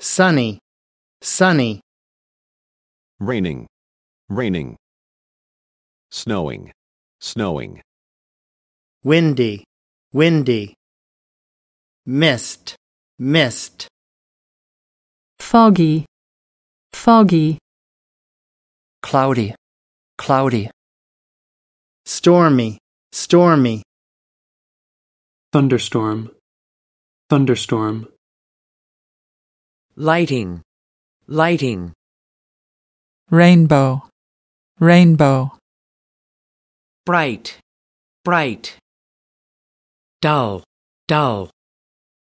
sunny, sunny. Raining, raining. Snowing, snowing. Windy, windy. Mist, mist. Foggy, foggy. Cloudy, cloudy. Stormy, stormy. Thunderstorm, thunderstorm lighting, lighting. Rainbow, rainbow. Bright, bright. Dull, dull.